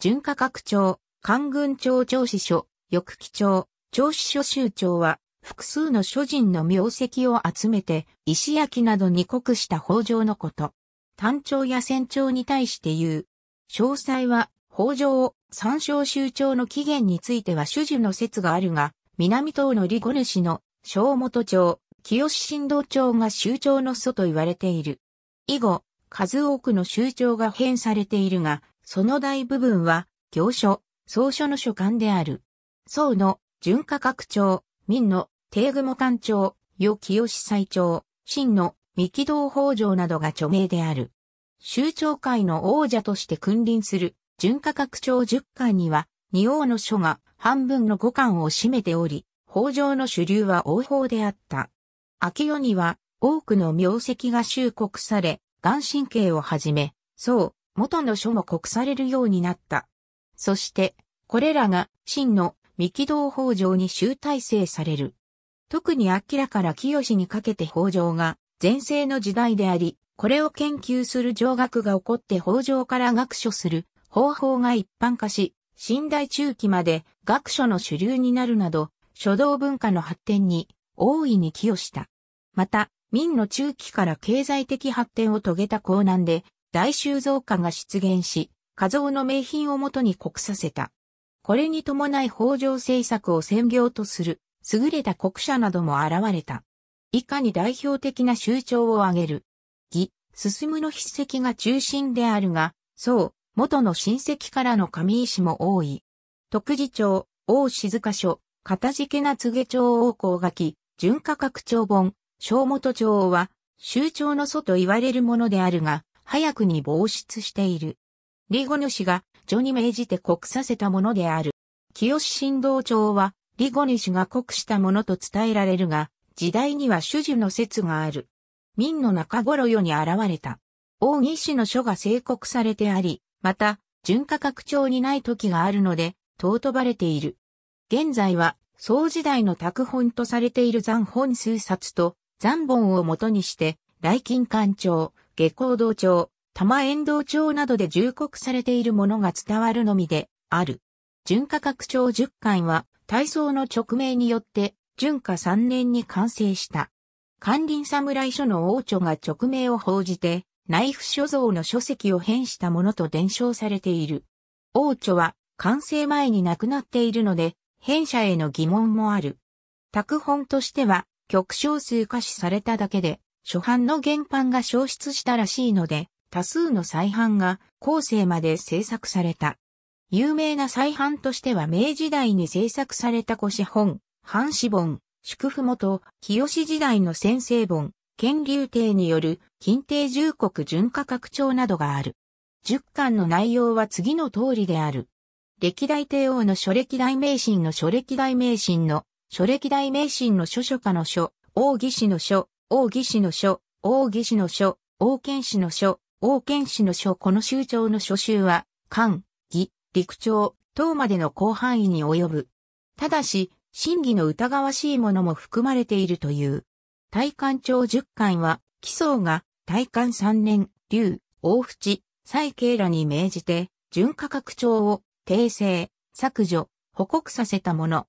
巡価格長、官軍長長子書、翌期長、長子書州長は、複数の諸人の名跡を集めて、石焼などに刻した法上のこと。単調や船長に対して言う。詳細は、法上を参照州長の起源については主樹の説があるが、南東の利子主の小本町、清新道町が州長の祖と言われている。以後、数多くの州長が変されているが、その大部分は、行書、草書の書簡である。宋の、純価格長、民の、帝雲官長、与清祭長、真の、三木道法上などが著名である。州庁会の王者として君臨する、純価格長。十巻には、二王の書が半分の五巻を占めており、法上の主流は王法であった。秋世には、多くの名跡が収穫され、眼神経をはじめ、宋、元の書も告されるようになった。そして、これらが真の三木道法上に集大成される。特に明らから清にかけて法上が前世の時代であり、これを研究する上学が起こって法上から学書する方法が一般化し、新代中期まで学書の主流になるなど、書道文化の発展に大いに寄与した。また、明の中期から経済的発展を遂げた江南で、大修造家が出現し、画像の名品をもとに国させた。これに伴い北条政策を専業とする、優れた国者なども現れた。以下に代表的な宗長を挙げる。義、進むの筆跡が中心であるが、そう、元の親戚からの上石も多い。徳次長、大静か書、片付けな告げ帳王公書き、純価格帳本、小本帳は、宗長の祖と言われるものであるが、早くに防出している。リゴ主が序に命じて国させたものである。清神道庁は、リゴ主が国したものと伝えられるが、時代には主樹の説がある。民の中頃世に現れた。王義氏の書が成国されてあり、また、純価格張にない時があるので、尊ばれている。現在は、宋時代の拓本とされている残本数冊と、残本を元にして、来金官庁、下校道町、玉遠道町などで重刻されているものが伝わるのみである。純価格10巻は、体操の直命によって、純化3年に完成した。管林侍所の王朝が直命を報じて、内府所蔵の書籍を編したものと伝承されている。王朝は完成前に亡くなっているので、編者への疑問もある。拓本としては、極少数化しされただけで、初版の原版が消失したらしいので、多数の再版が後世まで制作された。有名な再版としては明時代に制作された古詩本、半詩本、祝福元、清時代の先生本、建立帝による近帝重国巡価拡張などがある。十巻の内容は次の通りである。歴代帝王の諸歴代名神の諸歴代名神の諸歴代名神の諸書家の書、王義士の書、王義士の書、王義士の書、王剣士の書、王剣士の書この州長の書集は、官、義、陸長、等までの広範囲に及ぶ。ただし、真偽の疑わしいものも含まれているという。大官長十官は、起草が、大官三年、竜、大淵、蔡慶らに命じて、準価格庁を、訂正、削除、報告させたもの。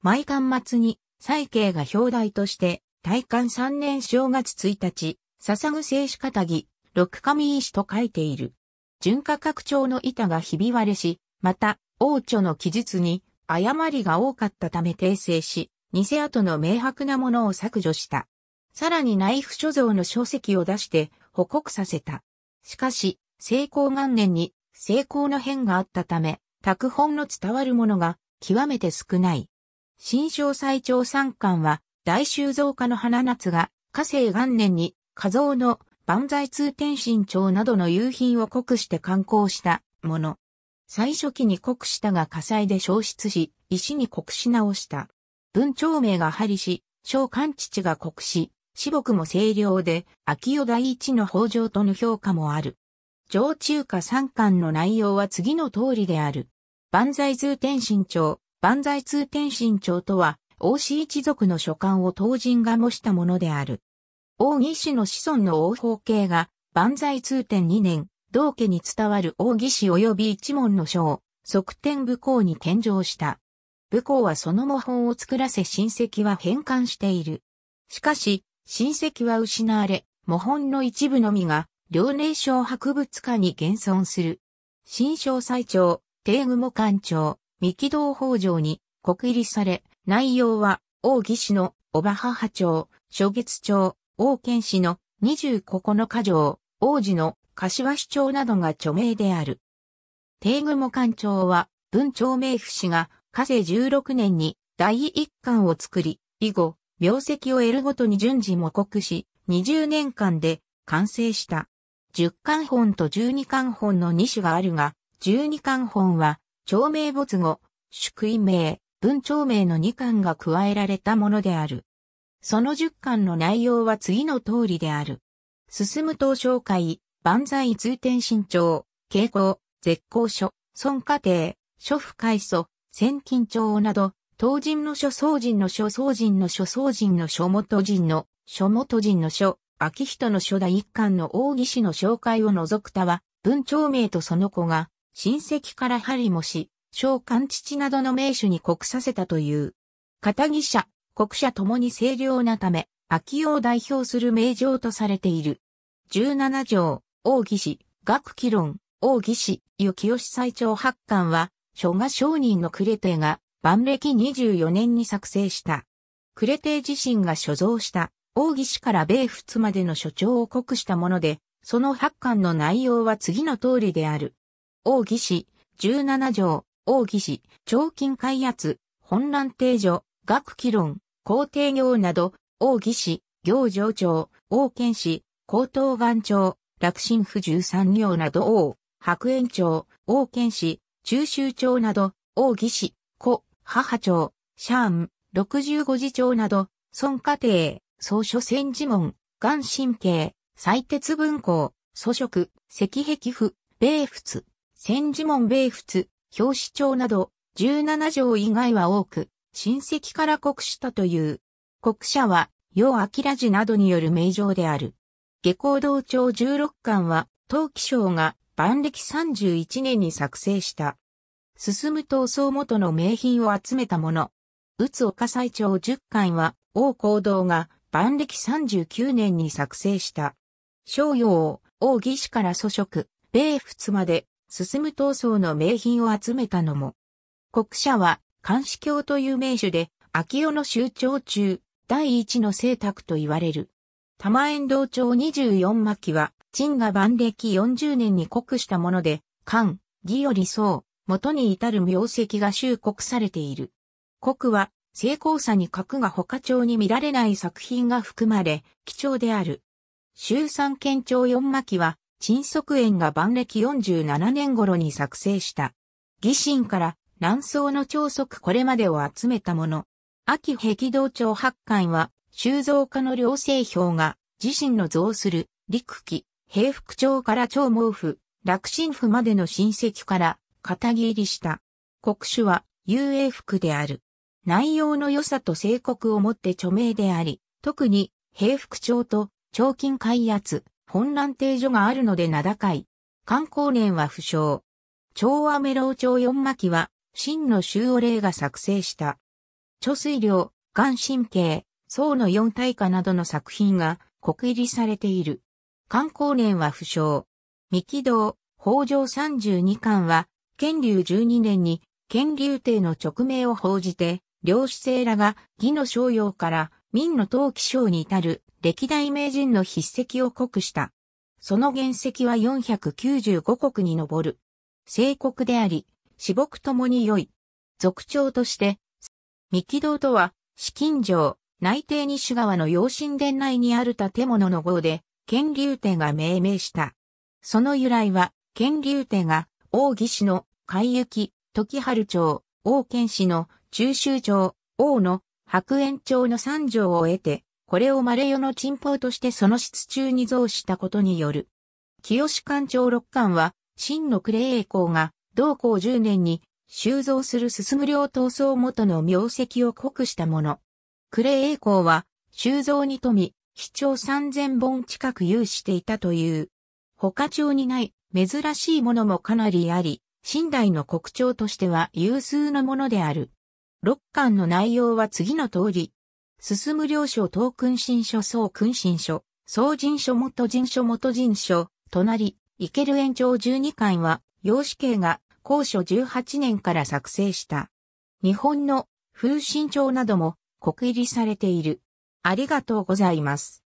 毎巻末に、蔡慶が表題として、大観三年正月一日、笹ぐ製紙片木、六神石と書いている。純価拡張の板がひび割れし、また、王朝の記述に誤りが多かったため訂正し、偽跡の明白なものを削除した。さらに内府所蔵の書籍を出して報告させた。しかし、成功元年に成功の変があったため、拓本の伝わるものが極めて少ない。新章最長三巻は大修造家の花夏が、火星元年に、火像の万歳通天神町などの夕品を国して観光したもの。最初期に国したが火災で消失し、石に国し直した。文長名が張りし、小官父が国し、四木も清涼で、秋代第一の法上との評価もある。上中華三巻の内容は次の通りである。万歳通天神町、万歳通天神町とは、王氏一族の書簡を当人が模したものである。王義氏の子孫の王法系が、万歳通天2年、道家に伝わる王義氏及び一門の書を、側天武功に献上した。武功はその模倣を作らせ親戚は返還している。しかし、親戚は失われ、模本の一部のみが、両寧省博物館に現存する。新章最長、帝雲館長、三木道法上に、国入りされ、内容は、王義氏の小ば母町、諸月町、王健氏の二十九日城、王子の柏市長などが著名である。帝雲官庁は、文朝名府氏が、火星十六年に第一巻を作り、以後、名跡を得るごとに順次模刻し、二十年間で完成した。十巻本と十二巻本の二種があるが、十二巻本は、長名没後、宿位名、文長名の2巻が加えられたものである。その10巻の内容は次の通りである。進む等紹介、万歳通天新潮、傾向、絶好書、孫家庭、諸府開祖、千金長など、当人の諸僧人の諸僧人の諸僧人の諸元人の諸元人の諸、秋人の書。第一巻の大義士の紹介を除くたは、文長名とその子が、親戚から張りもし、小官父などの名手に国させたという。片木社、国社ともに清涼なため、秋を代表する名城とされている。17条、大義士、学記論、大義士、幸吉最長八巻は、書画商人のクレテが、万暦24年に作成した。クレテ自身が所蔵した、大義士から米仏までの書帳を告したもので、その八巻の内容は次の通りである。大義士、17条、奥義史、彫金開発、本乱定所、学記論、皇帝行など、奥義史、行上長、王剣士、高等願長、楽心不十三行など王、白円長、王剣士、中秋長など、王義士、子、母長、シャーン、六十五次長など、孫家庭、総書仙時門、岩神経、採鉄文庫、祖職、石壁府、米仏、仙時門米仏、表紙帳など、17条以外は多く、親戚から国したという。国者は、楊明寺などによる名状である。下校道帳16巻は、陶器省が万暦31年に作成した。進む闘争元の名品を集めたもの。宇つ岡最長10巻は、王行道が万暦39年に作成した。商用、王義士から祖職、米仏まで進む闘争の名品を集めたのも。国社は、監視教という名手で、秋代の集長中、第一の聖卓と言われる。玉円道町24巻は、陳が万暦40年に刻したもので、漢、義より宋、元に至る名跡が集刻されている。国は、成功さに格が他町に見られない作品が含まれ、貴重である。週三県庁四巻は、陳則園が万暦47年頃に作成した。義心から南宋の長則これまでを集めたもの。秋壁道長八巻は、収蔵家の両生表が、自身の造する、陸記、平福町から長毛府、楽神府までの親戚から、片切りした。国主は、遊泳服である。内容の良さと性格をもって著名であり、特に、平福町と、長金開圧、本乱定所があるので名高い。観光年は不詳。長アメロ町四巻は、真の周を例が作成した。貯水量、眼神経、層の四大化などの作品が国入りされている。観光年は不詳。三木道、北条十二巻は、建隆十二年に、建隆帝の勅命を報じて、領主生らが義の商用から明の陶器賞に至る歴代名人の筆跡を濃くした。その原石は495国に上る。聖国であり、至木ともに良い。俗長として、三木堂とは、紫金城、内定西側の養心殿内にある建物の号で、乾隆帝が命名した。その由来は、乾隆帝が、王義氏の海行、時春町、王県氏の中州町、王の白煙町の三条を得て、これをマレヨの鎮宝としてその室中に増したことによる。清志官長六館は、真の呉栄光が、同校10年に、収蔵する進む領闘争元の名跡を濃くしたもの。呉栄光は、収蔵に富、み、重3000本近く有していたという。他町にない、珍しいものもかなりあり、新代の国町としては有数のものである。六巻の内容は次の通り。進む領書東君新書総君新書、総人書元人書元人書、隣、行ける延長12巻は、陽子慶が高書18年から作成した。日本の風神帳なども国入りされている。ありがとうございます。